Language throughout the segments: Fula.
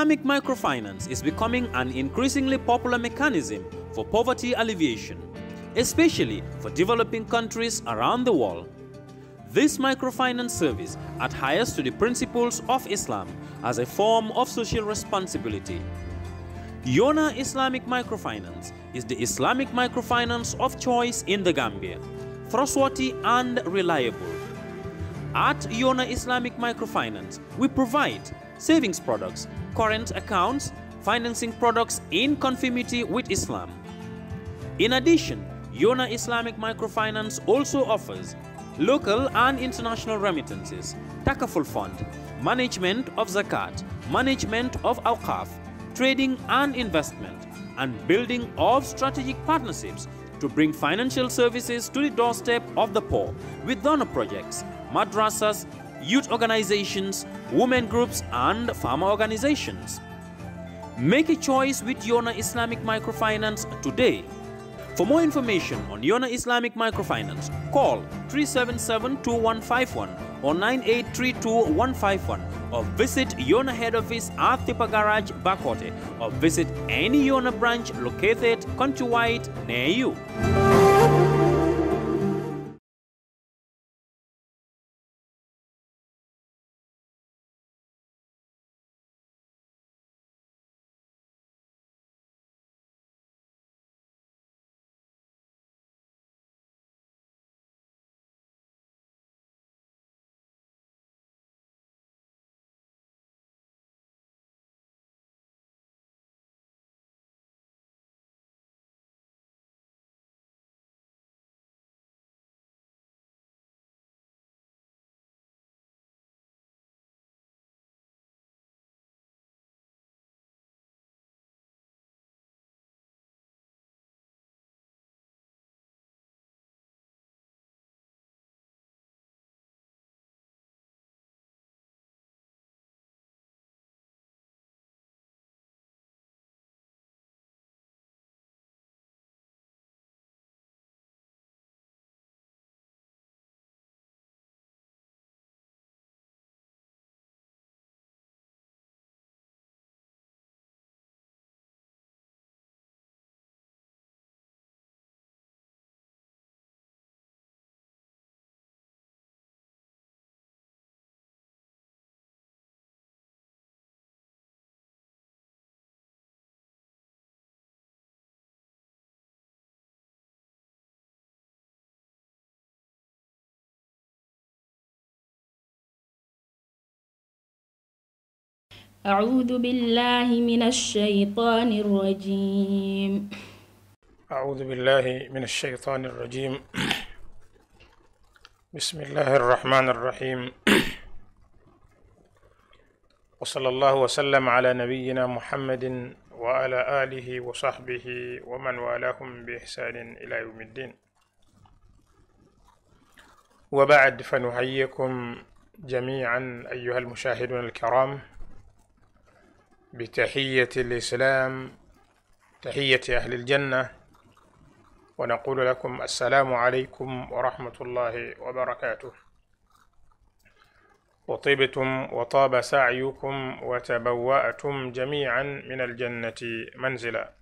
Islamic microfinance is becoming an increasingly popular mechanism for poverty alleviation, especially for developing countries around the world. This microfinance service adheres to the principles of Islam as a form of social responsibility. Yona Islamic Microfinance is the Islamic microfinance of choice in the Gambia, trustworthy and reliable. At Yona Islamic Microfinance, we provide savings products, current accounts, financing products in conformity with Islam. In addition, Yona Islamic Microfinance also offers local and international remittances, takaful fund, management of zakat, management of awqaf, trading and investment, and building of strategic partnerships to bring financial services to the doorstep of the poor with donor projects, madrasas, youth organizations, women groups, and farmer organizations. Make a choice with Yona Islamic Microfinance today. For more information on Yona Islamic Microfinance, call 377-2151 or nine eight three two one five one, or visit Yona head office at Tipa Garage, Bakote or visit any Yona branch located countrywide near you. أعوذ بالله من الشيطان الرجيم أعوذ بالله من الشيطان الرجيم بسم الله الرحمن الرحيم وصلى الله وسلم على نبينا محمد وعلى آله وصحبه ومن والاهم بإحسان إلى يوم الدين وبعد فنحييكم جميعا أيها المشاهدون الكرام بتحية الإسلام تحية أهل الجنة ونقول لكم السلام عليكم ورحمة الله وبركاته وطيبتم وطاب سعيكم وتبوأتم جميعا من الجنة منزلا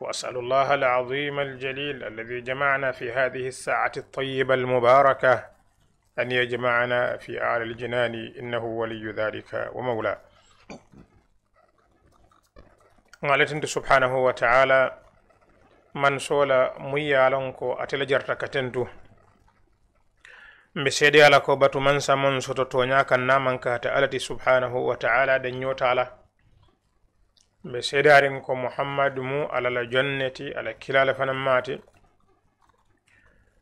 وأسأل الله العظيم الجليل الذي جمعنا في هذه الساعة الطيبة المباركة أن يجمعنا في أعلى الجنان إنه ولي ذلك ومولاه ŋaletinde subhanahu wa taala man soola muyya alon ko atela jarta ka tentu mbe seede ala ko batu man samon soto toñakan naman kahata alati subhanahu wa taala den ñotala mbe seede arin ko muhammadu mu alala jonneti ala kilala fanan maati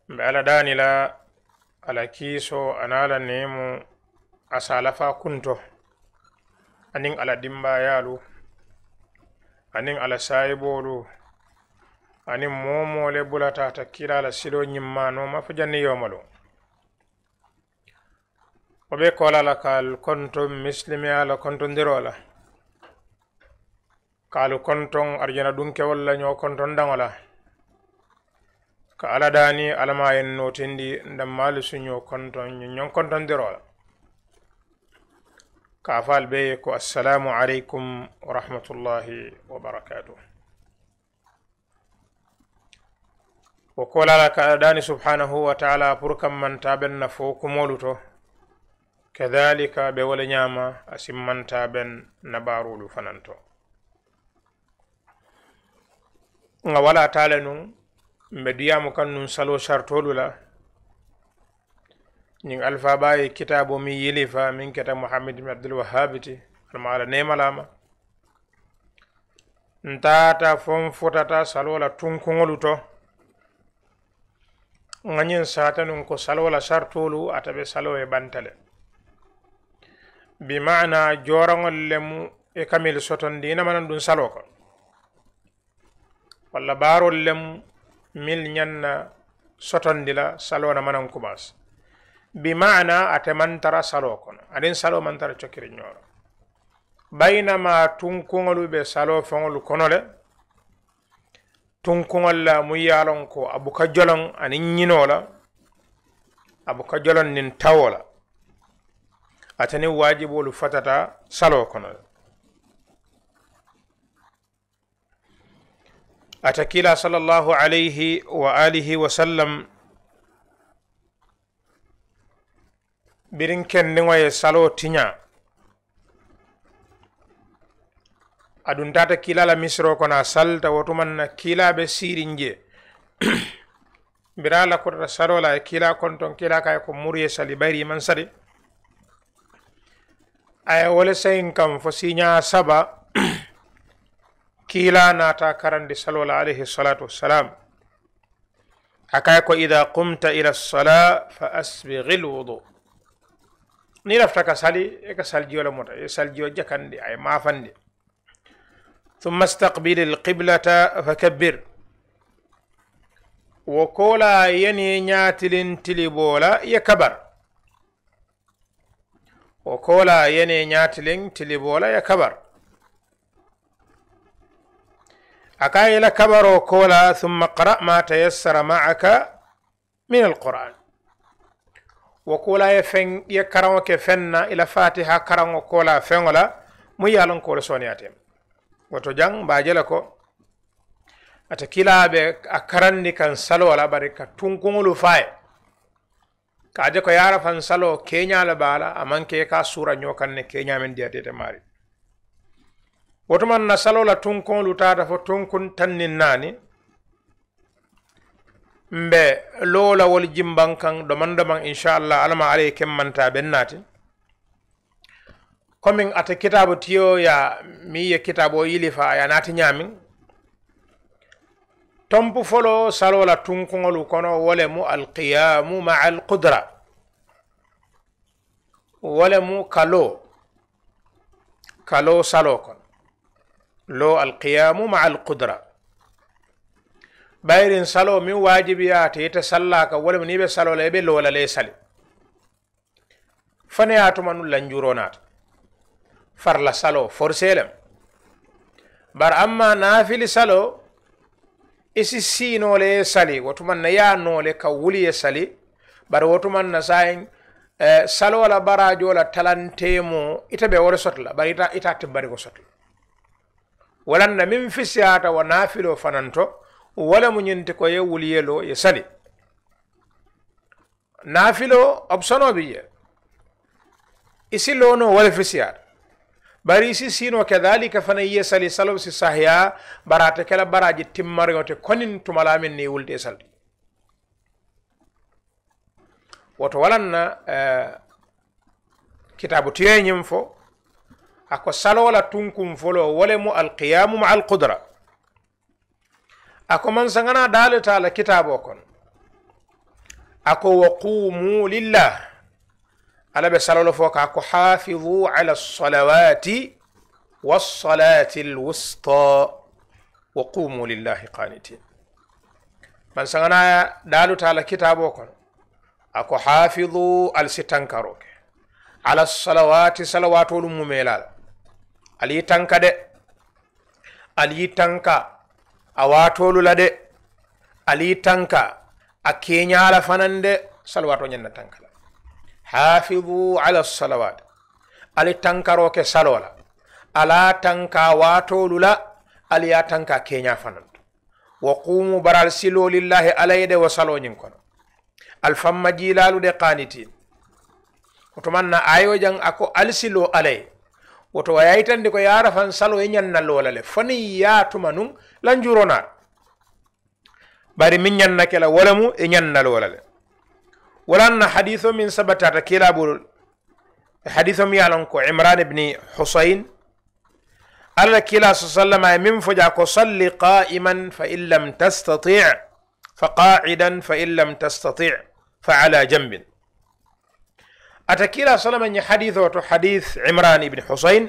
mbe ala danila ala kiiso anaala nemu asalafa kunto anin ala dimba yaalu anin alasayiboolu anin momole bulata ta kira ala silo ñimmano ma fo janni yomalu o ɓe kolala kaal konto muslimi ala konto ndirola kaalu konton arjana ɗunke walla ño konton ndagola ka aladani alamayen notindi ndammalu suño konton ñoñon konton ndirola kafal be ko assalamu alaikum wa rahmatullahi wa barakatuh o kolala ka subhanahu wa taala pour kam mantaɓen na fo kumolu to kadhalika ɓe wala ñama a simmantaɓen nabarulu fananto nga wala tale nun kan nun salo sartolu la ñin alpha ɓaye kitabo mi yilifa min keta mohammed mi abdulwahabiti almaala nemalama ntata fon futata salola tunkuŋolu to ŋañin satanun ko salola sartolu atabe salo e bantale bimana joraŋol lemu e kamil sotondi inamanan ɗum salo ko walla barol lemu mil ñanna sotondi la salo namanan kumas bi mana ate mantara salo kono aɗin salo mantara cokkiri ñooro baynama tunkuŋolu ɓe salo feŋolu kono le tunkuŋol la mu yaalon ko abuka jolon anin ñino la abuka jolon nin tawo la atanin waajibolu fatata salo kono le ata kila sallallahu alayhi wa alihi wa sallam birin kendiŋo ye salo tiña aduŋ tata kiila la misiro kono a salta wotumaŋ na kiila be je bira la kotata saloo la kila konton kila kontoŋ ko muru sali bayri man maŋ aya a ye wo fo siña saba kila nata karandi salola la alayhi salatu wassalam a ko ida qumta ila sala fa asbigi lwudu ni lafta ka sali e ka saljiyo le muta e saljiyo jakandi aye mafandi thumma istaqbil alqiblata fakabbir wo kola yeni ñatilin tilibola ye kabar wo kola yeni ñatilin tilibola ye kabar aka yela kabaro kola thumma qra ma tayassara maaka min alquran wo kuola ye feŋ ye karaŋo ke feŋ na i la fatiha karaŋo kola feŋo la mu ye a loŋ kuwo lo sooneyaatem woto jaŋ baaje le ko ate kilaa be a karandi kaŋ saloo la bari ka tunkuŋolu fa ye ka a je ko ye ara faŋ saloo keeñaa le baa la a maŋ ke i ka suura ñoo kaŋ ne keeñaa meŋ diyaatiete maari wotumaŋ na saloo la tunkuŋolu taata fo tunkuŋ taŋ niŋ naani mbe wol jimban kan ɗoman ɗoman inchallah alama alaye kem manta bennati komin ata kitabu tiyo ya mi ya kitabu ilifa ya nati nyamin tompu folo salola tunkuŋolu kono wole mu ma al alqudra wole mu kalo kalo salo kono lo ma al kudra bayrin salo min wajibi ya ta yi ta salla ka wale mu nibe salo la ebe lola le sale fane ya tuma nu lanjuro na ta farla salo forselem bar amma nafili salo isi si no le sale wato man na ya no le ka wuli ya e sale bar wato man na sayin eh, salo la bara jola talante mo ita be wore sotla bar ita ita tibari ko sotla walanda min fisiyata wa nafilo fananto wala mu ñinti ko ye wuliyelo ye sali naafilo optiono bi je isi lono wala fisiyar bari isi sino kadhalika fana ye sali salo si sahya barate kala baraji timmaryote konin tumalamin ni wulde salti woto walanna uh, kitabu tiyeñin fo ako salola tunkum folo wole mu alqiyamu ma alqudra ako man sangana daalu taala kitabo kon ako waqumu lillah ala be salolo foka ko hafizu ala was salati al wusta waqumu lillah qanitin man sangana daalu taala kitabo kon ako hafizu al sitankaroke ala salawati salawatolu mumelal ali tanka de ali tanka a watolula de ali tanka a keñala fanan de salawato ñanna tankala hafidu ala salawat ali tankaro ke salola ala tanka watolula ali ya tanka keña fananto wa qumu baral silo lillahi alaye de wo saloñin kono alfamma jilalude qanitin otomanna ayo jang ako alsilo alaye woto a yaytandi ko yara fan salo e ñannallola le fani yaatuma nun lanjurona bari min ñanna kela wolemu e ñannalwola le walanna haditho min sabatata kilaɓol haditho mi yalon ko imran ibni husain alla kila sa sallam e min foja ko salli qa'iman fa in lam tastati fa qa'idan fa in lam tastati fa ala jambin atakila salama nye hadith watu hadith imran ibn husain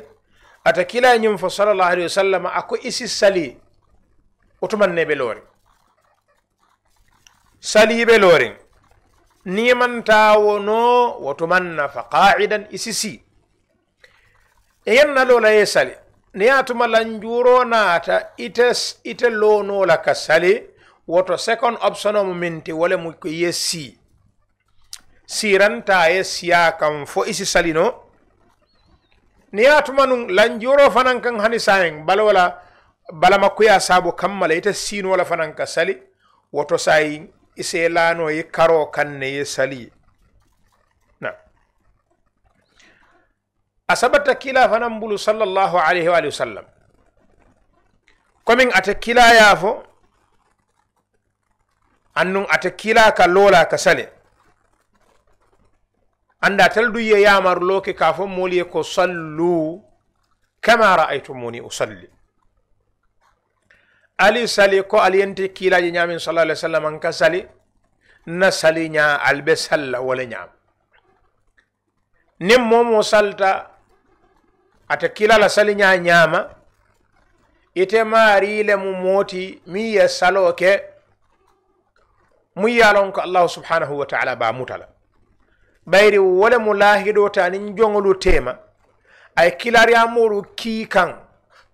atakila nye fo sallallahu alayhi wa sallam ako isi sali otuman neɓe sali belori loorin nimantawono wotumanna fa qa'idan isi si yenna lola ye sali ni ya tuma lanjuro naata ite ite loonola ka sali woto second option wa mo wale wole ye si sirantaye siya kan fo isi salino ni ya tuma nun lanjuro fanan kan hani sayin balwala balama kuya sabo kammala ita sino wala fanan ka sali wato sayin ise lano yi e karo kan ne ya e sali na asabata kila fanan bulu sallallahu alaihi wa sallam komin ata kila ya fo annun ata kila ka lola ka sali. anda tel du ye yamarloke ka fo moolu ye ko sallu kama raaytumuni usalli ali sali ko ali yente kiilaji ñamin sala alih w sallam an ka sali na sali ña ali be salla wala ñaam nin momo salta ata kilala sali ña ñaama ite maariile mu mooti min ye saloo ke mun ye lon ko allahu subhanahu wa taala baa mutala bayri wole mu lahido ta nin jongolu tema ay muru ki kan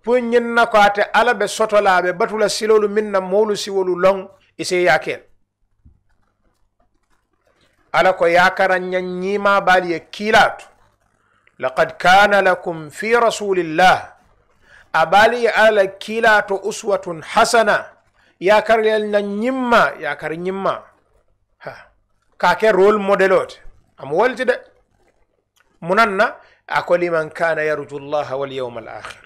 pour na ko ate ala ɓe sotolaɓe batula silolu minna na si wolu lon ise yakel ala ko yakara ñan ma baali ye laqad kana lakum fi rasulillah a ala kilatu uswatun hasana yakar yel na nyimma. yakar nyimma ha kake role model am wolti de munanna akoli liman kana yarju llaha walyawma al akhir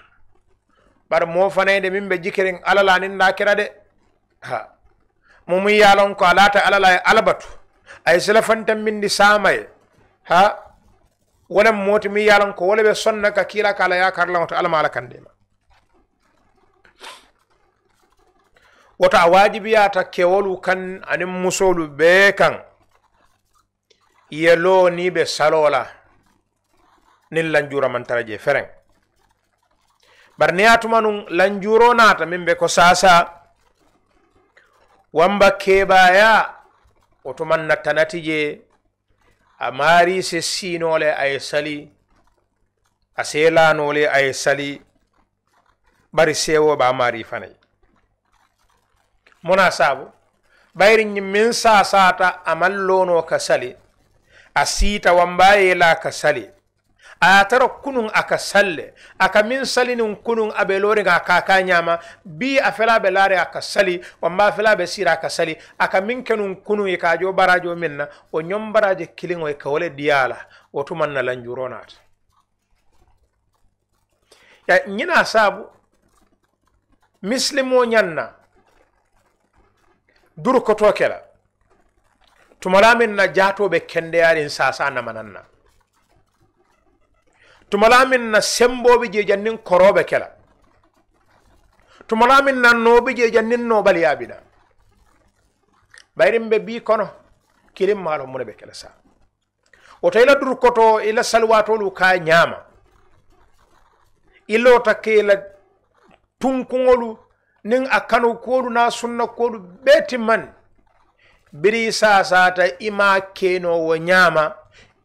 bar mo fanayde min ɓe jikirin alalanin nakira de ha momin yalon ko alata alala ya e albatu ay silafantan fantan di samaye ha wolen moti min yalon ko wole ɓe sonna ka kiila ka ala yakarlamo to alama ala kandema woto a wajibiyata kewolu kan anin musolu bee kan yelo ni be salola ni lanjura man taraje fereng bar ni atuma nun lanjuro nata min be ko sasa wamba keba ya otuman na tanatije amari se sinole ay sali aselanole ay sali bari sewo ba mari fanay mona sabu bayri min sasata amallono ka sali a siita wamba yela aka sali a tara kunun aka salle aka min salinin kunun abe lorin aka nyama bi a fela be lare aka sali wamba fela be sira aka sali aka min kenun kunun e kajo barajo minna o nyom baraje kilin o ka wole o tuman na lanjuronat ya nyina sabu mislimo nyanna dur koto kela tumala min na jaatoɓe kendeyarin sasa namananna tumala min na semboɓe je jannin koroɓe kela tumala min na noɓe je jannin nobaliyaɓiɗa ɓayrin ɓe bi kono kilin malo mune ɓe kela sa woto ila durkoto ila salwatolu ka ñama ilo takke ila tunkuŋolu nin a kanu kolu na sunna kolu ɓe timmani biri sasata ima kenowo ñama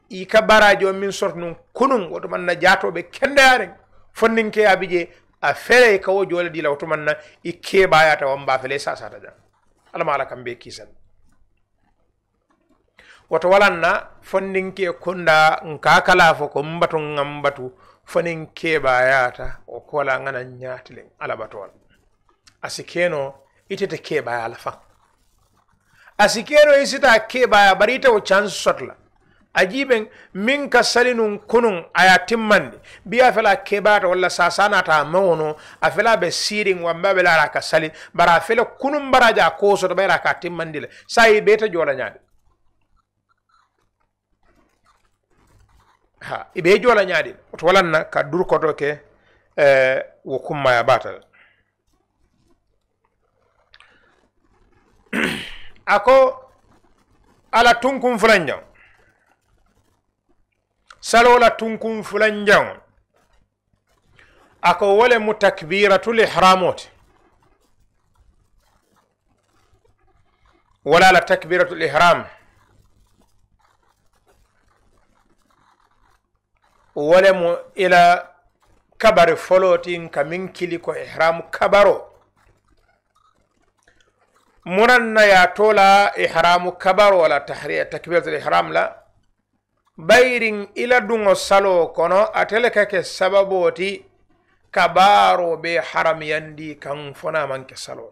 ika barajo min sortu num kunun wotomanna jatoɓe kendeyare fonninke abije a fere kawo jole dila wotomanna i kebayata wamba fele sasata dan alama ala kambe kisan woto walanna fonninke kunda nka kala fo ko mbatu ngam mbatu fonin kebayata o kola ngana nyatilen alabatol asikeno itete kebayala fa asikero isita ya barita o chance sotla ajiben min ka salinun kunun aya timmandi biya fela wala sasana ta mawono a fela be sirin wamba be ra ka sali bara fela kunun baraja kosoto bayra ka timman dile sai be ta jola ñaadi ha ibe jola ñaadi oto walanna ka dur ko to ke eh, wo ya batal ako ala tunkun fulanjaŋo salo la tunkun fulanjaŋo ako ko wo le mu takbiratul ti wala la takbiratu ihram wo le mu ila kabari foloti tin ka miŋ kili ko ihramu kabaro muranna ya tola ihramu e kabar wala tahriya takbiratul ihram la bayrin ila dungo salo kono atele kake sababoti kabaro be haram yandi kan fona manke salo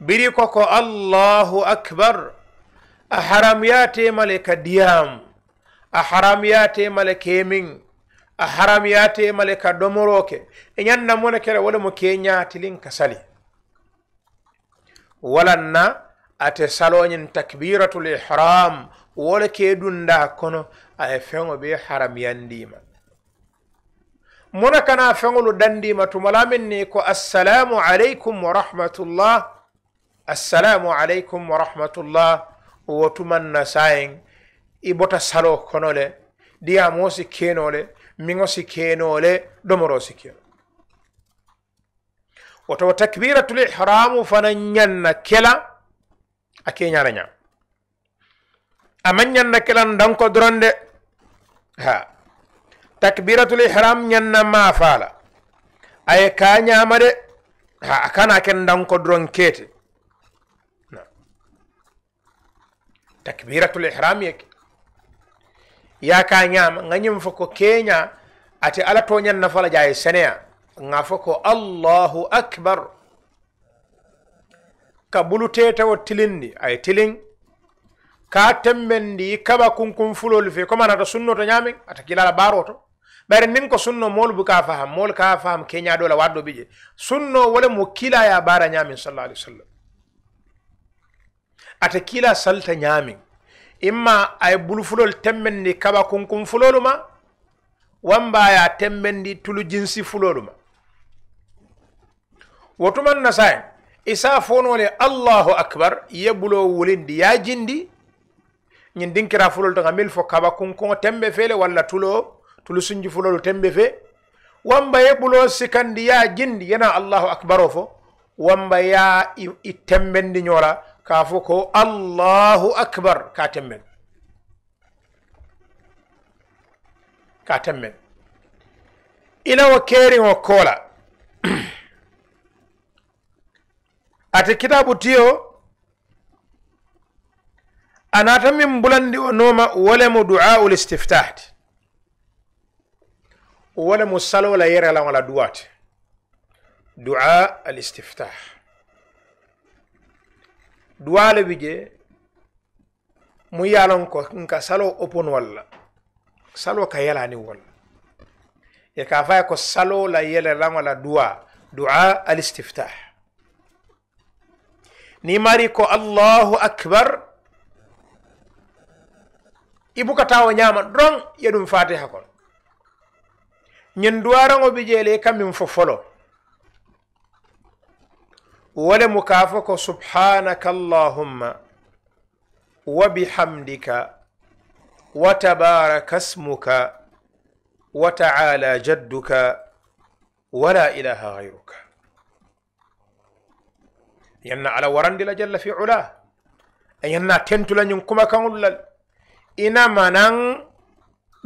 biri koko allahu akbar a haram ya temale ka diyam a haram ya temale kemin a haram ya temale ka domoroke e nyanna mona kere wala mo kenya tilin ka sali walanna ate saloñin takbiratul ihram wole ke dunda kono aye feŋo be yandima muna kana feŋolu dandima tumalamin ni ko assalamu aleykum wa rahmatullah assalamu aleykum wa rahmatullah wo tuman nasayin i bota salo kono le diyamoo si keno le miŋo si keno domoro si keno woto takbiratul ihramu fana ñanna kela a keñana ñam ama kela, kelan kodron de ha takbiratul ihram ma fala. aye ka nyama de ha akana ken danko dron kete takbiratul ihram yake ya ka nyama nganyim fuko Kenya ko ate ala to nyanna fala jaye seneya nga fo ko allahu akbar ka bulutetawo tilindi aye tilin ka tembendi kaba kunkun fulol fe comme sunno to ñamin ata kilala baro to ɓayre nin ko sunno moolu buka faham moolu ka faham keñaɗo dola waddo bije sunno wala mo kila ya bara ñamin sallallahu alaihi w sallam ata kila salta ñamin imma bulu bulufulol tembendi kaba kunkun fulolu ma wamba ya tembendi tulu jinsi fulolu ma wotuman nasaen isa fonole allahu akbar yebulo wulindi ya jindi ñin dinkira fulol tanga mil fo kaba kunkoŋo tembe fele walla tulo tulu sunji fulol tembe fe wamba yebulo sikandi ya jindi yena allahu akbar o fo wamba ya i tembendi ñora ka fo ko allahu akbar ka temben ka temben ila wo keriŋo koola ati kitabu tiyo anata min bulandi o nooma wolemu du'au listiftah ti wolemu salo la yere la wala du'a alistiftah istiftah duwa le bi je mu ye ko nka salo opon walla salo ka yelani walla ye ka faye ko salo la yele la wala duwa du'a al istiftah nimariko allahu akbar i bukata o ñama ɗon yo fatiha kon ñin duwaraŋo bi jeele kamin fo folo wole mu ko subhanaka allahumma wa bihamdika wa tabaraka ismuka wa taala jadduka yanna ala warandila jalla fi ula yanna tentula ñun kuma kaŋollal ina manan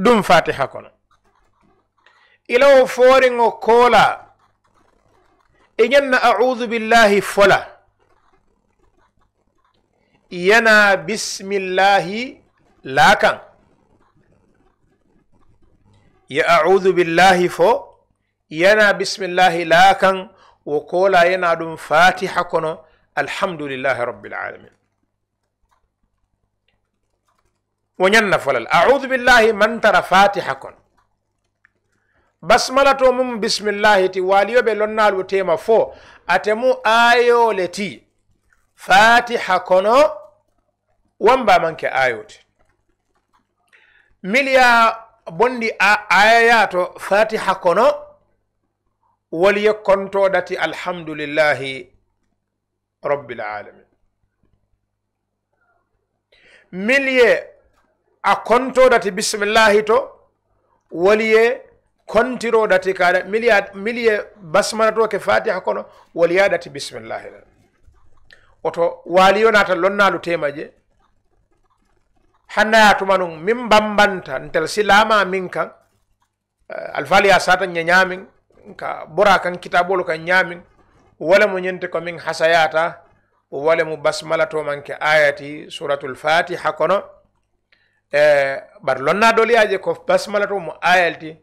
ɗum fatiha kono ilawo foriŋo koola e ñanna audu billahi fola yana bismillahi laakan ya audu billahi fo yana bismillahi laakan wo kola yana ɗum fatiha kono alhamdulillahi rabbil alamin wo ñanna folal audu billahi man tara fatiha kon basmala to mum bisimillahi ti waliyo ɓe lonnaalu tema fo atemu ayole ti fatiha kono wamba manke ayote miliya bondi ayayato fatiha kono waliye kontoɗati alhamdulillahi rabbil alamin milye a kontoɗati bisimillahi to waliye kontiroɗati kaɗa milye basmana to ke fatiha kono waliyaɗati bisimillahi ɗa oto waliyo nata lonnalu tema je hannaya tuma ɗum min bambanta ntel silama min kan alfaali ya sata ñeñamin ka bora kan kitabolu kan wala mu ñente ko min hasayata wala mu basmala to manke ayati suratul fatiha kono e bar lonna doliyaje ko basmala to mu ayalti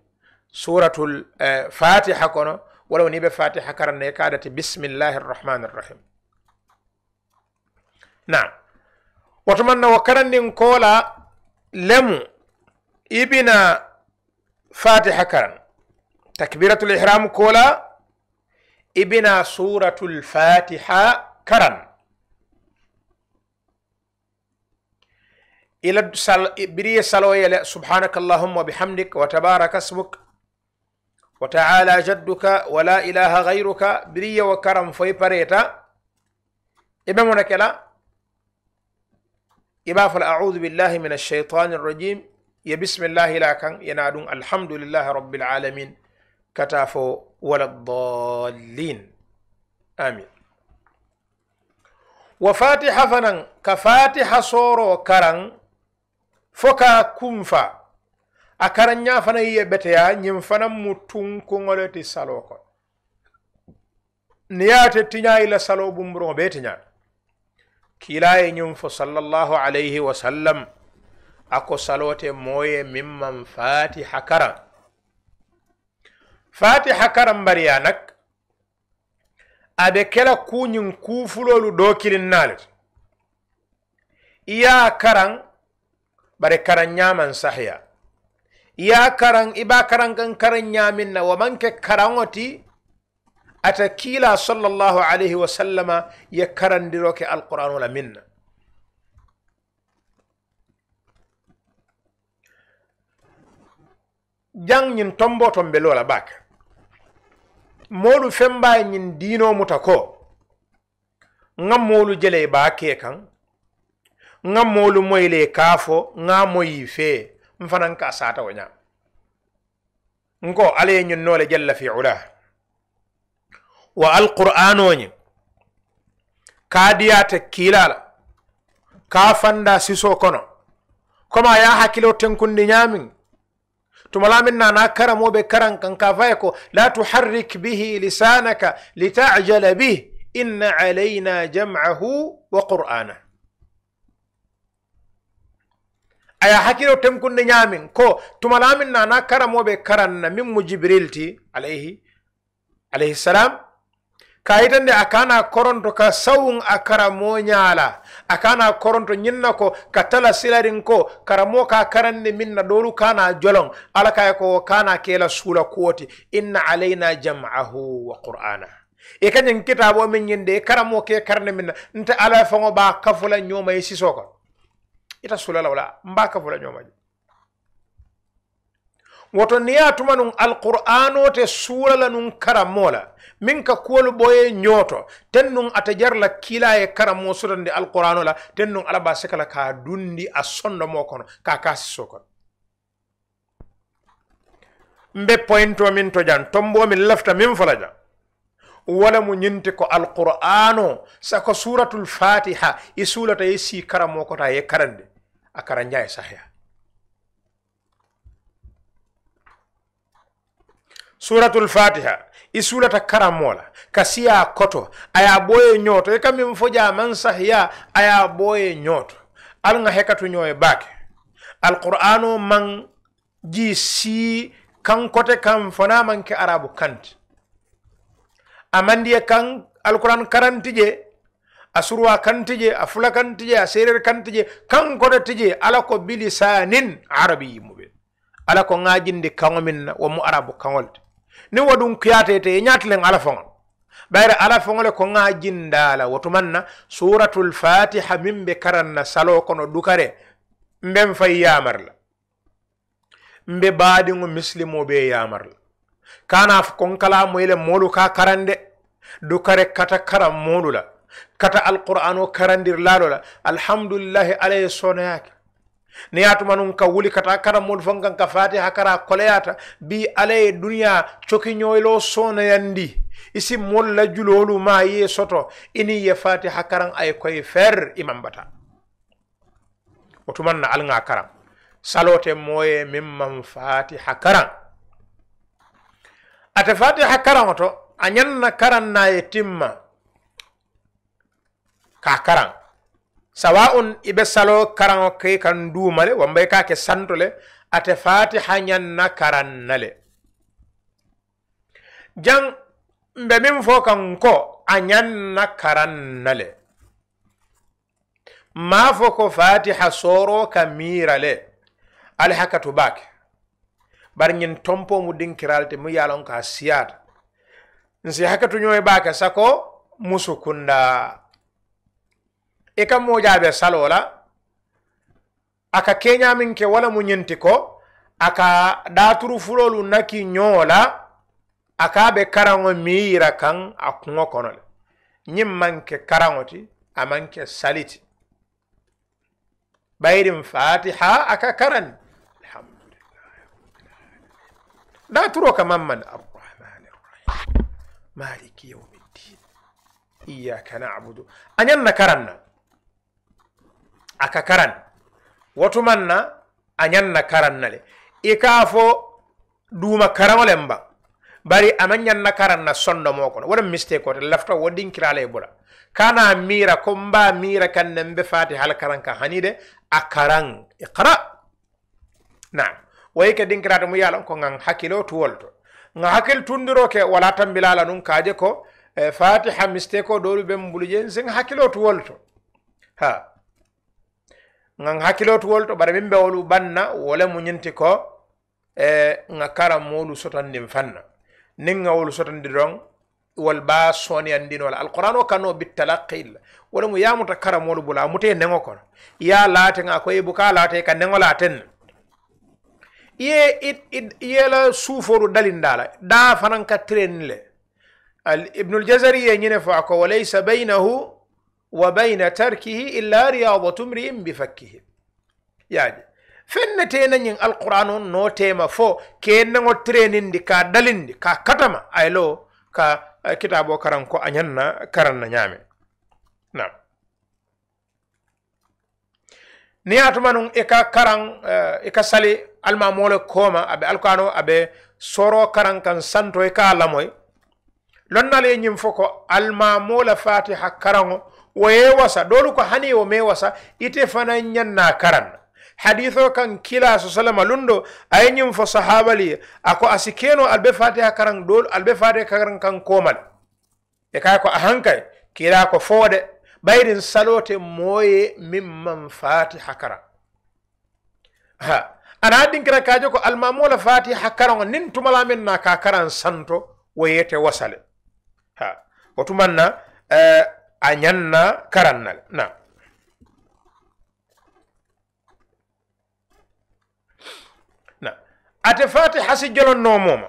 suratul fatiha kono wala ni ɓe fatiha karanne kadati bismillahi arrahmani irrahim naam wotomanna wo karandin koola lemu ibina fatiha karan تكبيرة الإحرام كولا ابنا سورة الفاتحة كرن إلى سل... بري سلوية سبحانك اللهم وبحمدك وتبارك اسمك وتعالى جدك ولا إله غيرك بري وكرم في بريتا إبا منكلا إبا فالأعوذ بالله من الشيطان الرجيم يا بسم الله لا كان ينادون الحمد لله رب العالمين katafo wala dallin amin wa fatiha fanan ka fatiha soro karan fo ka kunfa a karan ya fana yiye beteya ñin fana mu tun kuŋolo ti salo ko niŋ ye te tiña ila salo bumburoŋo be tiña kila ye ñiŋ fo sallallahu alayhi wasallam a ko salo te moye mimman fatiha karaŋ fatiha karan a abe kela kuñin kuufulolu iya karan bare karan ñaman sahya iya karan iba karan kan karan ñamin na wa manke karanŋo ti ata kila sallallahu alaihi wa sallama ya karandiro ke alqur'anu la minna. na jaŋ ñin tombo tombe lola baka moolu fembañin diinomuta ko ŋan moolu jele e ba ke kan ŋan moolu moyile kaafo ŋa moyi fe n fanaŋ ka sata wo ña nko alla ye ñun e noole jella fi ula wa alqur'anoñi kadiyate kiilala ka fanda siso kono koma ya hakkilo tenkundi ñamin tumalamin na na karamoɓe karan kan ka faye ko la tuharrik bihi lisanaka litajala bih inna alayna jam'ahu wa qur'ana aya hakkilo tenkunde ñamin ko tumalamin na na karamoɓe karanna min mo jibril ti alayhi alayhi salam ka yitande a kana koronto ka sawun a karamoñala a kana koronto nyinna ko ka tala silarin ko karamo ka karanni minna dolu kana jolon ala ko kana kela sura kuoti inna alaina jam'ahu wa qur'ana e kanyen kitabo min nyinde karamo ke karne minna nte ala fango ba kafula nyoma e siso ko ita sula lawla mba kafula ñomaji woto niya tuma nun alqur'ano te suurala nun karammola min ka kuwolu ɓoye ñooto ten nun ata jarla kila ye karammo sutandi alqur'ano la ten nun alaba sikala ka dundi a sondo mo kono ka kasi so kono mbe pointo min to jan tombomi lafta min fola jan wala mu ñinti ko alqur'ano sako suratul fatiha i suulata ye si karammo kota ye karande a karanjaye sahya suratul fatiha i surata karamola ka siya koto a ye boye ñoto i ka min fo jaman man sahiya a ye boye ñoto al ŋa hekatu ñoye baake alqur'ano man ji si kan kote kan fana man ke arabu kanti amandiye kan alquran karanti je a surwa kanti je a fula kanti je a serer kanti je kan kote tije ala ko bilisanin arabi mubin ala ko ŋajindi kaŋo min na wo mu arabu kaŋol ni wadun kiyate te e nyat len ala fon bayra ala fon le ko nga jindala wato manna suratul fatiha min be karanna salo kono dukare mbem fay yamarla mbe badi ngo muslimo be yamarla kana kon kala moyle molu ka karande dukare kata karam molula kata alquran o karandir lalola alhamdulillah alayhi sona yake ne yatuma nun ka wuli kata kara mol fankan ka fati hakara koleyata bi alaye duniya cokiñoylo sonayandi isi mol la julolu ma ye soto ini ye fati hakaran ay koye fer imam bata otuman na alga karan salote moye min man fati hakaran ate fati hakaran oto a ñanna karan naye timma ka karan sawa'un ibe salo karaŋo ke kan duuma le wamba i ka ke santo le ate fatiha ñaŋ na karaŋ na le jaŋ mbe miŋ fo kaŋ ko a ñaŋ na karaŋ na le maa fo ko fatiha sooro ka miira le ali hakkatu baake bari ñiŋ tompo mu dinkiralte mu ye a loŋ ka siyaata nsi hakkatuñoo ye baake sako musu e kam mojaɓe salola aka keñamin ke wala muñinti ko aka ɗaturu fulolu naki ñoola aka ɓe karaŋo miyira kan a kuŋo kono le ñiŋ maŋ ke karaŋo ti a maŋ ke saliti bayirin fatiha aka karan da turo kaman man arrahmanir rahim maliki yawmiddin iyyaka na'budu anyan nakaranna na aka karan wotuman na a ñanna karan na le i ka fo duma karaŋolen ba bari ama ñanna karan na sondo mo kono wona mistake ote lafta woddinkirala e bula kana mira ko mba mira kan ne mbe fati hal karan ka hani de a karan iqra na waye ke dinkirata mu yalan ko ngan hakilo to wolto nga hakil tundiro ke wala tambilala nun kaje ko e, eh, fatiha mistake ko dolu be mbulu jen sen hakilo to wolto ha ŋan wol to bara min be wolu banna wole muñinti ko e eh, ŋa kara moolu sotondin fanna niŋ ŋa wolu sotondi doŋ wol ba sooniyandino la alquran o kanno bittalaqil wole mu yamuta kara moolu bula mute neŋo kono ye laate ŋa ko ye buka laate ka neŋo laaten na ye ye la suuforu dalinda la daa fanaŋ ka tiren le ibnul jazari ye ñine fo a ko walaysa baynahu wa bayna tarkihi illa riyadatu mriin bi fakkihi yaaje fenne tenañin alquran o no tema fo kenango trenindi ka dalindi ka katama aylo ka uh, eh, kitabo karan ko añanna karanna ñaame na niyatuma nun e ka karan uh, e ka sali almamole kooma aɓe alkano aɓe soro karan kan santo e ka lamoy lonnal e ñin fo ko almamola fatiha karan o wo wasa, dolu ko hani wo wasa, ite fana ñanna karanna haditho kan kila so salama lundo ayi ñin fo sahabali ko asi keno albe fatiha karan dolu albe fatiha karan kan komal e kay ko ahankay kila ko fo fode bayrin salote moye mimman fatiha karan ha ana haddin kira kaje ko almamola fati karan nin tumala min na ka karan santo woyete wasale ha o tumanna uh, eh, a ñanna karanna le na na ate fatiha si jolonno mooma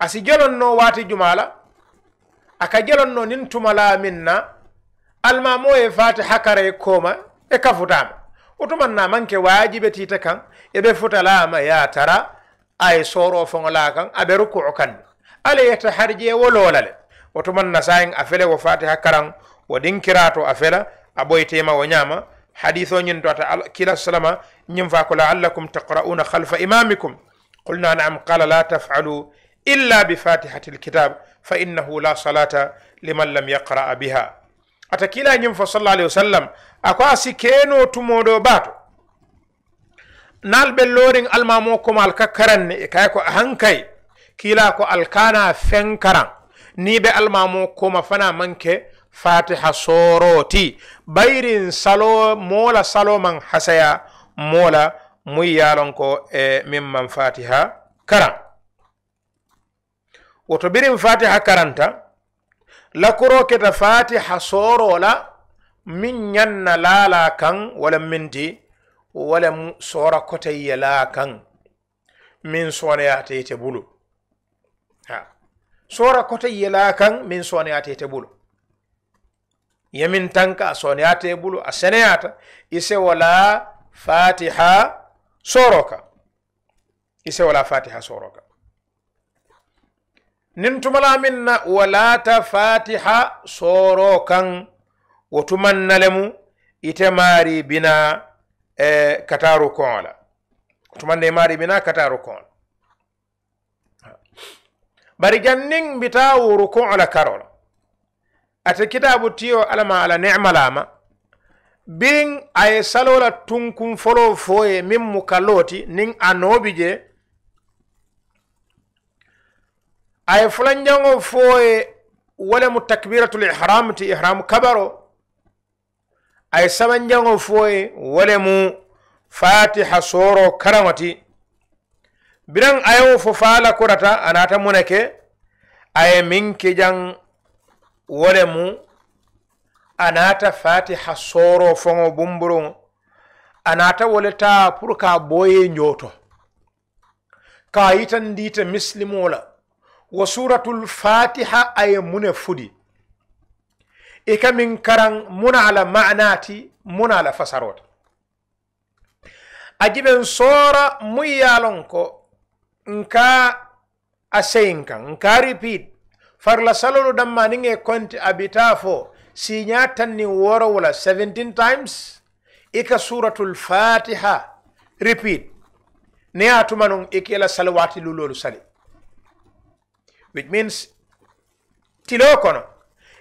asi jolonno waati jumala aka jolonno nin tumala min na almamo e fatiha kare kooma e ka futama utuman na manke waajibe tiita kan ebe futalama ya tara ay e soro fongola kan abe rukuu kan ala yata harje wo loola le wo tuman nasayin a fele wo fatiha karan wo din kirato a fela a ɓoytema wo ñama hadiso ñin to ata kila salama ñin fa ko laallakum taqra'una halfa imamikum qulna naam qala la taf'alu illa bi fatihati lkitab fa innahu la salata liman lam yaqra'a biha ata kila ñin fo sallah alayhi wa sallam ako a si keno tumoɗo baato nal ɓe lorin almamo komo alka karanne e kay ko hankay kila ko alkana fen karan ni be almamo koma fana manke fatiha soroti bayrin salo mola salo man hasaya mola muy yalon ko e min man fatiha kara woto birin fatiha karanta lakuro keta fatiha sorola min yanna lala kan wala minti wala sora kote la kan min soneyata yite bulu sora kota yela kan min soneyate tebulo yamin tanka a soneyate bulo a seneyata ise wala fatiha soroka ise wala fatiha soroka nin tumala min na walata fatiha soro kan wotuman nalemu ite mari bina e, kataru kola tumande mari bina kataru kola bari janniŋ bita wuru kuŋo la karo la ate kitaabu tiyo alla ma a la ni'malaama biŋ a ye saloo la tunkuŋ foloo fo ye miŋ mu kaloo ti niŋ a noo bi je a ye fulanjaŋo fo ye wo le mu takibiratul ihramu ti ihramu kabaro a ye sabanjaŋo fo ye wo le mu fatiha sooro karaŋo ti biran ayewo fo faala korata a naata mune ke aye min kijan wole mu a naata fatiha sooro foŋo bumburuŋo a naata wole taa pur ka a boye njoto ka a yitandiite misilimo la wo suratul fatiha aye mune fudi i ka min karaŋ muna a la ma'anati muna a la fasarota a jiben soora muŋ ye a loŋ ko nka a seyin nka repeat farla salolu dammaninge konti abita fo siña tanni woro wala 17 times ika suratul fatiha repeat ne a tuma nun ikela salawati lulolu sali which means tilo kono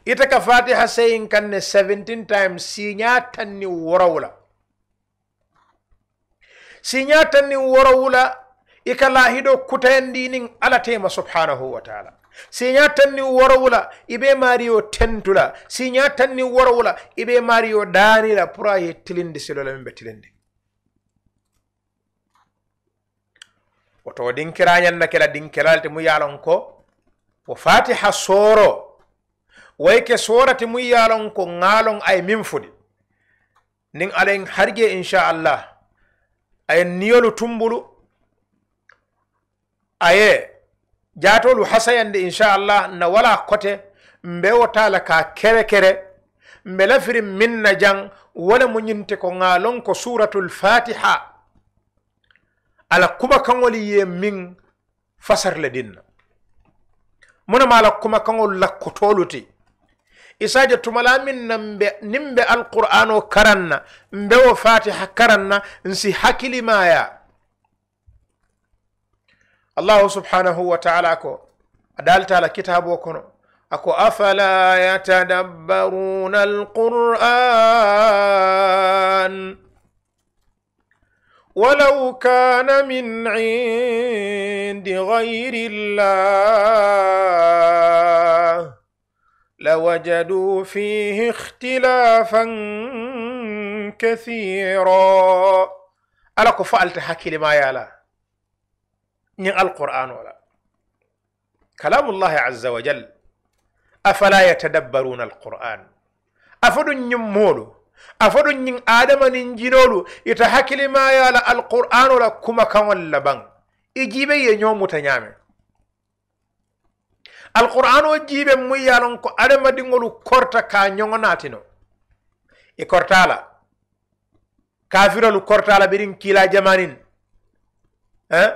ita ka fatiha seyin kan ne 17 times siña tanni woro wula siña tanni woro wula ikala hiɗo kutayendi nin alatema subhanahu wa taala ya tanni worowula ibe mariyo tentula ya tanni worowula ibe mariyo danila pura ye tilindi silola min tilindi woto dinkirañanna kela dinkelalte mu yalon ko wo fatiha soro wayke soorati mu yalon ko ngalon aye min fudi nin harge insha Allah. ay niyolu tumbulu aye jatolu hasayande inchallah na wala kote mbewotala ka kere kere mbe mbelafiri minna jan wala muñinte ko ŋalon ko suratul fatiha ala kuma kaŋol ye min fasarle dinna munama ala kuma kaŋol lakkotolu ti isaje tumala min na mbe nin be alqur'ano karanna mbewo fatiha karanna nsi hakkilimaya الله سبحانه وتعالى أكو أدالت على كتاب وكنو أكو أفلا يتدبرون القرآن ولو كان من عند غير الله لوجدوا فيه اختلافا كثيرا ألا كفالت حكي لما يالا نين القرآن ولا كلام الله عز وجل أفلا يتدبرون القرآن أفدن يمولو أفدن ين آدم ننجنولو يتحكي ما يالا القرآن ولا كما كان لبن إجيبي ينيوم تنيامي alqur'an o jiiɓe mum yalon ko adamadiŋolu korta ka ñoŋonatino i kortala kafirolu kortala ɓirin kiila jamanin eh?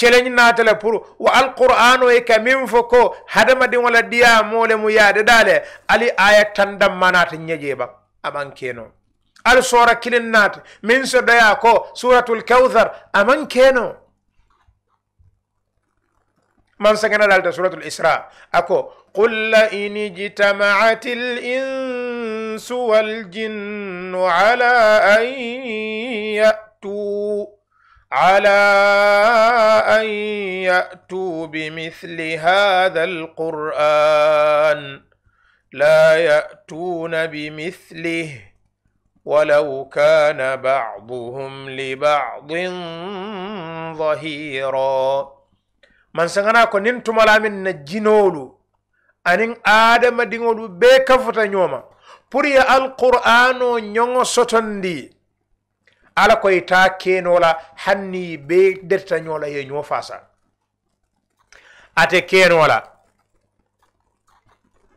تلين ناتل بور والقرآن ويك من فوكو هدم دي ولا ديا مولي مو ياد دالي علي آية تندم منات نجيبا أمان كينو السورة كلين نات من سر دياكو سورة الكوثر أمان كينو من سكن دالت سورة الإسراء أكو قل إن اجتمعت الإنس والجن على أن يأتوا على ان ياتوا بمثل هذا القران لا ياتون بمثله ولو كان بعضهم لبعض ظهيرا من سنغناكو ننتم على من نجنولو أنين آدم دينولو بيكفتا نيوما بري القرآن نيوما ستندي ala koy ta kenola hanni be derta nyola ye nyo fasa ate kenola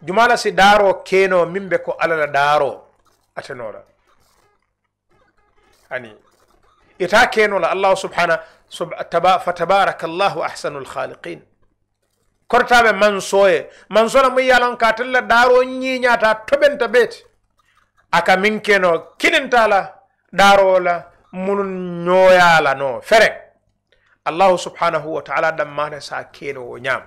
jumala si daaro keno min be ko ala la daaro atenola ani ita kenola allahu subhana sub, taba, fatabaraka allahu ahsanu kortaɓe mansoye mansola mo yalon ka tella daaro ñiñata toɓenta beete aka min keno kinintala daarola munun ñoyala no fere allahu subhanahu wa ta'ala dammata sa keno o ñam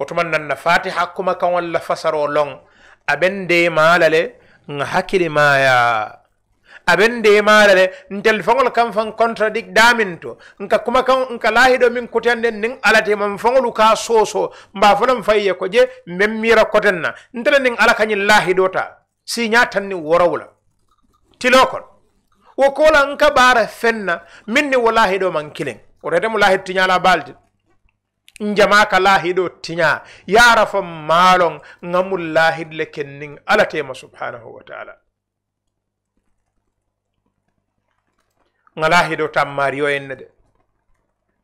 wotuman na fatiha kuma kan walla fasaro lon aben de malale nga hakili maya aben de malale ntel fongol kam fan contradict damin to nka kuma kan nka lahido min kutande nin alate mam fongolu ka soso mba fonam fayye ko je memmira kotenna ntel nin ala kanyi lahido ta si nyatan ni worawla tilokon wo kola nka bara fenna min ni wala hedo man kilen ko rete mo lahi tinya la balde njama ka lahi do tinya ya rafa malon ngamul lahi le kenning ala te ma subhanahu wa ta'ala ngala hedo tam mario enne de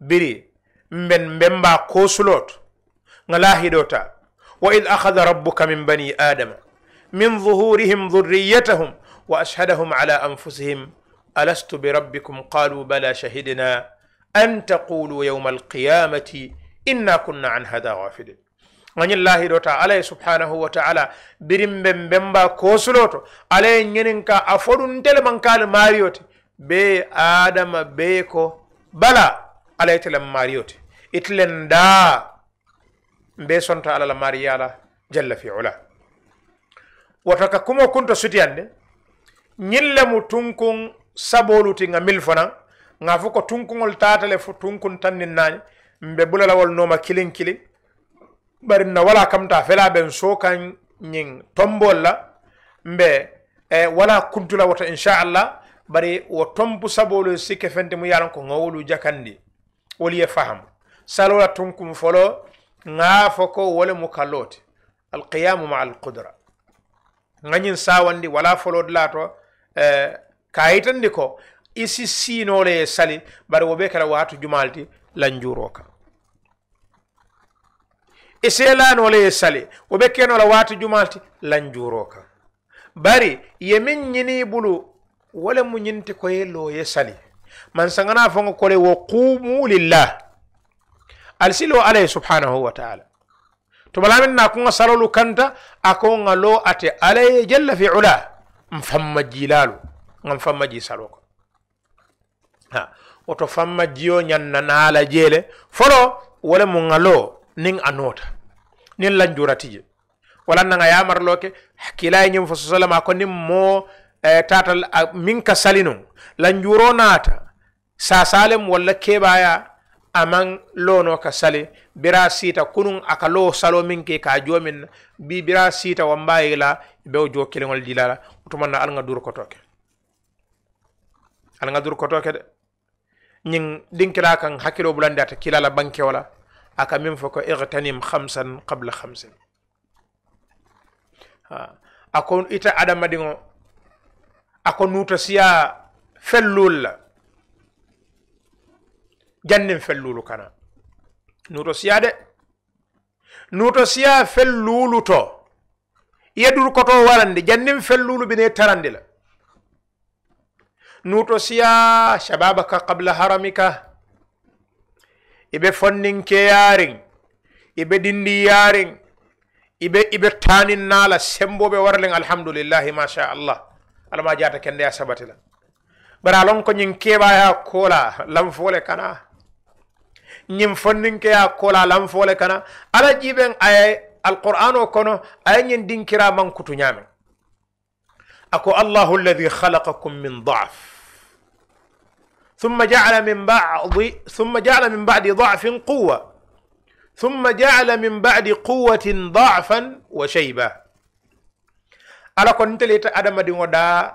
biri mben mbemba kosulot ngala hedo ta wa id akhadha rabbuka min bani adama min zuhurihim dhurriyatahum wa ashhadahum ala anfusihim الست بربكم قالوا بلى شهدنا ان تقولوا يوم القيامه inna kunna an hada gafilin gañin lahiɗo ta alaye subhanahu wa taala birimɓen bemba kosuloto alaye ñenin ka a foɗuntele mankali mariyote be adama be ko bala alaye telen mariyote itilen da mbe sonta alala mariyala jalla fi ula woto ka kumo kunto sutiyande ñille mu tunkun sabolu ti nga mil fana nga fo ko tunkuŋol tatale fu fo tunkun tannin naani mbe bulalawol noma nooma kilin bari na wala kamta fela ben so kaŋ tombol la mbe e wala kuntula insha inchallah bari wo tompu sabolu sikke fente mu yaran ko ŋawolu jakandi wolu ye fahamu salola tunkum folo nga fo wala wole mu al qiyam ma alqudra ŋañin sawandi wala folo to eh, kayitandi ko isi siinole ye sali bari wo be kata waatu jumalti lanjuro ka isiyelanole e ye sali wo be kenola waatu jumalti lanjuro ka bari ye min ñini bulu wole mu ñinti koye loye sali mansangana fongo kole wo qumu lillah alisilo alayi subhanahu wa taala to balamin na kunga salolu kanta akonga lo ate alaye jalla fi ula mfamma jilalu ngam fammaji salo ko ha nyan fammajiyo ñannanaala jele folo wala mo ngalo nin a noota nin lanjuratije wala nanga yamarlo loke hakila nyum fa sallama ko nim mo eh, tata min ka lanjuro nata, sasalem wala kebaya amang lono ka sale bira sita kunun aka lo salo min ke ka jomin bi bira sita wambayila be o jokkelol dilala dilala na alnga dur toke ala nga dur kotoke de ñing dinkira kan hakkilo bulande ata kilala banke wala aka min fo ko irtanim khamsan qabla khamsin ha akon ita adama dingo ako nuta siya fellul la jannin fellulu kana nuto siya de nuto siya fellulu to yedur koto warande jannim fellulu bine نوتوسيا shababaka qabla haramika ibe fonninkeyaren ibe ɗindiyaren ibe ibe sembo be warlen alhamdulillahi masha allah alama jata kende a sabatila bara lon ko ñin keɓaya kola lamfole kana ñin fonninkeya kola lamfole kana ala ƴiɓen aye alqur'an o kono aye ñin dinkira mankutu ñamen ako allahu alladi halakakum min daf ثم جعل من بعض ثم جعل من بعد ضعف قوة ثم جعل من بعد قوة ضعفا وشيبة على كنت ليت أدم دي ودا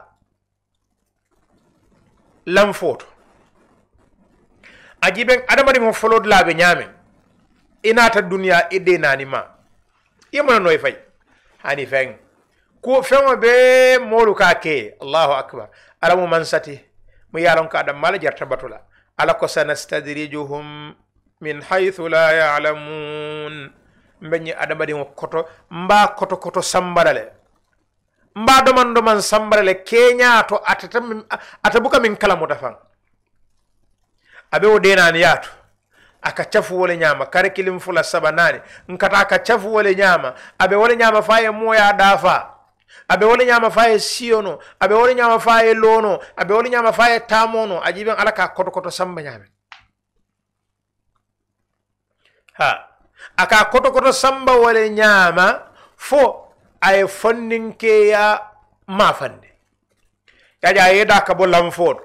لم فوت أجيبن أدم دي مفلود لا بنيامن إنات الدنيا إدينا نما يمنا نوي فاي هاني فين كو فين بي مولو الله أكبر ألم من mu yalon ko aɗam mala jarta batula ala ko sanastadrijuhum min haythu la yalamun mbeñi aɗama ɗin koto mba koto koto sambara mba doman doman sambara le keña to atata ata buka min kalamuta fan aɓe o denani yaato aka cafu wole ñama kare kilim fula saba nani nkata aka cafu wole ñama aɓe wole ñama fa e moya ɗa abe wole nyama fa e siyono aɓe wole ñama fa lono abe wole nyama fa tamono a alaka ala ka koto koto samba nyame ha aka koto koto samba wole nyama fo aye ya mafande yaja a yeda ka bo lamfoto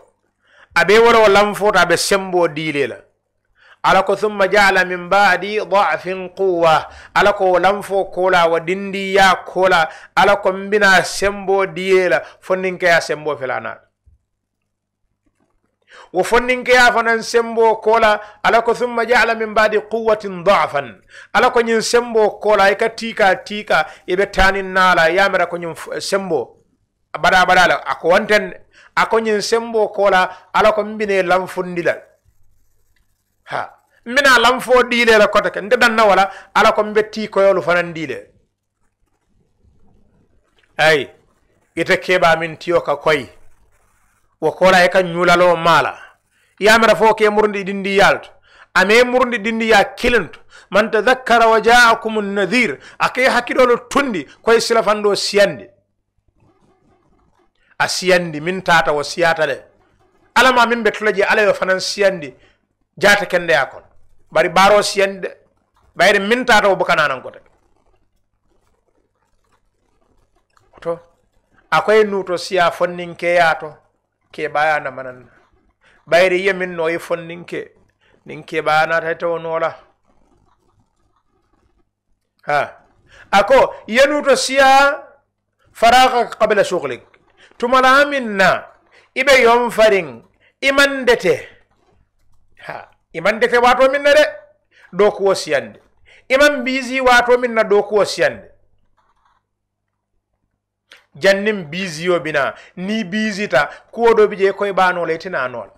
abe wole o lamfoto abe sembo dilela alako thumma jaala min badi dafin quwa alako ko lanfo kola wa dindiya kola alako mbina sembo diyela fonninkeya sembo felana wo fonninkeya fanan sembo kola alako thumma jaala min badi quwatin dafan alako ko ñin sembo kola ika tika tika eɓe tanin nala yamira ko ñin sembo baɗa badala ako wanten ako ñin sembo kola alako mbine lanfundilal ha mbina lam fo diile la kota ke nte danna wala ala ko mbe ko yolu fanan diile ay ite keɓa min tiyo ka koyi wo kola e ka ñuulalo maala yamira fo ke murndi dindi yalt ame murndi dindi ya kilinto man tadakkara wa jaakum an-nadhir ake hakkilolo tundi koye silafando siyandi a siyandi min tata wo siyata de alama min be ala yo fanan siyandi jata kende ya kon bari baro siyande bayre min tata wo bukananan kote to akoye nuto siya fonninkeya to keɓaya namananna bayre yiya min noyi ke. nin keɓaya nata tawo noola ha ako yiya nuto siya faraka qabla suglik tumala min ibe iɓe yon farin imandete ha iman defe wato minna de do ko wasiyande iman bizi wato minna do ko wasiyande jannin bizi yo bina ni bizi ta ko do bije koy bano le tina non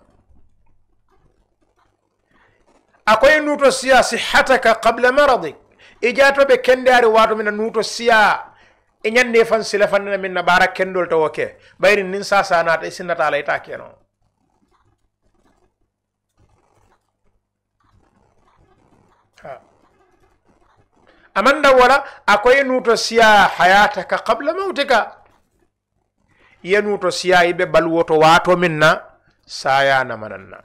akoy nuto siya sihataka qabla maradik ijato e be kendare wato minna nuto siya e nyande fan sila fan minna bara kendol to oke bayri nin sa sanata isinata e layta e kenon amanda wala akoye nuutosiya hayataka qabla mautika ye nuutosiya ibe be wato minna saya na sayanamananna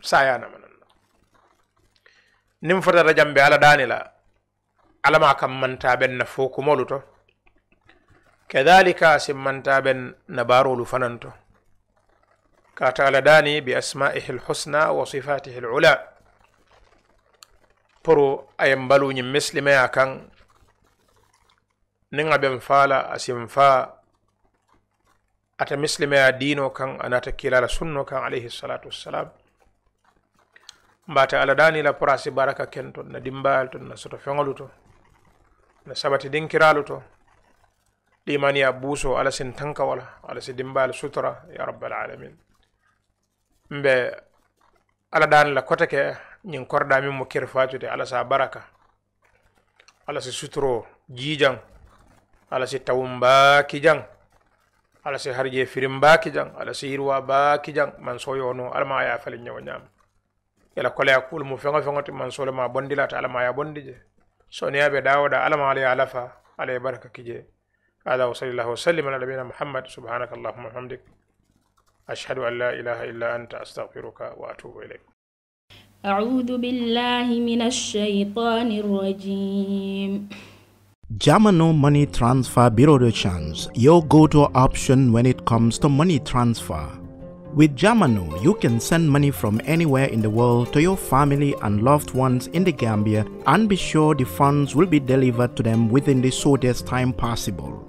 sayanamananna nin fotata rajambe ala danila ala ma kam ben na foku moluto to kadhalika manta ben na barulu fananto كاتالا داني بأسمائه الحسنى وصفاته wa poro a mbalu ñiŋ misilimeya kaŋ niŋ a be n faa la a sin faa ata misilimeya diino kaŋ anata kila la sunno kan alayhi salatu wassalam mbaate ala daani la poro a baraka ken to na dimbayal to na soto feŋolu to na sabati dinkiralu to limaniya buuso ala sin tanka wala ala si dimbayal sutura ya rabbal alamin mbe ala daani la kote ke ñin kordamin mo ker fatude ala sa baraka ala si sutoro jiijan ala si tawu mbaaki jan ala si harje firim mbaaki jan ala si yirwa baaki jan man soyono alama ya fale ñawo ñaami yala koleya kuulu mu feŋo feŋo man sole ma bondilata alama ya bondi je soniya be dawoda alama ala ya lafa ala ye baraka kije هذا وصلى الله وسلم على نبينا محمد سبحانك اللهم وبحمدك أشهد أن لا إله إلا أنت أستغفرك وأتوب إليك أعوذ بالله من الشيطان الرجيم Germano Money Transfer Bureau your go-to option when it comes to money transfer. With Germano, you can send money from anywhere in the world to your family and loved ones in the Gambia and be sure the funds will be delivered to them within the shortest time possible.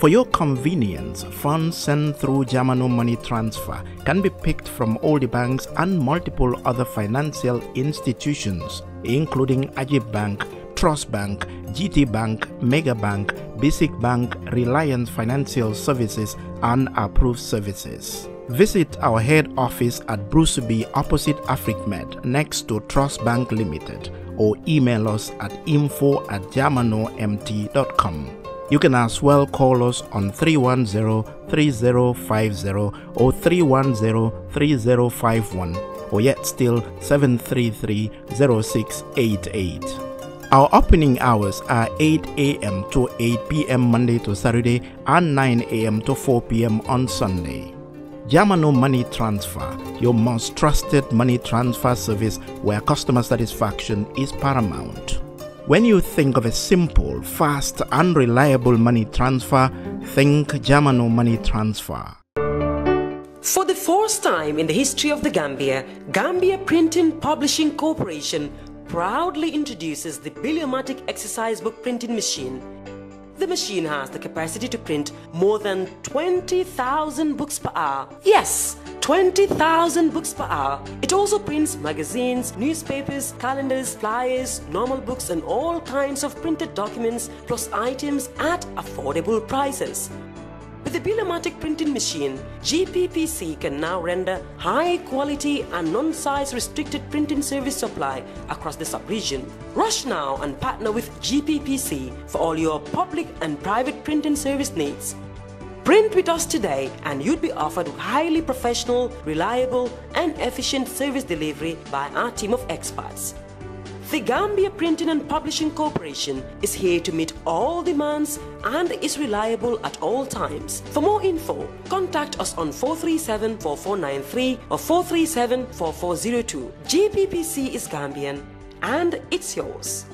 For your convenience, funds sent through Germano Money Transfer can be picked from all the banks and multiple other financial institutions, including Ajib Bank, Trust Bank, GT Bank, Mega Bank, Basic Bank, Reliance Financial Services, and Approved Services. Visit our head office at Bruceby opposite AfricMed next to Trust Bank Limited or email us at info at germanomt.com. You can as well call us on 310-3050 or 310-3051 or yet still 733-0688. Our opening hours are 8 a.m. to 8 p.m. Monday to Saturday and 9 a.m. to 4 p.m. on Sunday. Yamano Money Transfer, your most trusted money transfer service where customer satisfaction is paramount. When you think of a simple, fast, and reliable money transfer, think Germano Money Transfer. For the first time in the history of the Gambia, Gambia Printing Publishing Corporation proudly introduces the Billiomatic Exercise Book Printing Machine. The machine has the capacity to print more than 20,000 books per hour. Yes, 20,000 books per hour. It also prints magazines, newspapers, calendars, flyers, normal books and all kinds of printed documents plus items at affordable prices. With the Bilomatic printing machine, GPPC can now render high quality and non-size restricted printing service supply across the sub-region. Rush now and partner with GPPC for all your public and private printing service needs. Print with us today and you would be offered highly professional, reliable and efficient service delivery by our team of experts. The Gambia Printing and Publishing Corporation is here to meet all demands and is reliable at all times. For more info, contact us on 437-4493 or 437-4402. GPPC is Gambian and it's yours.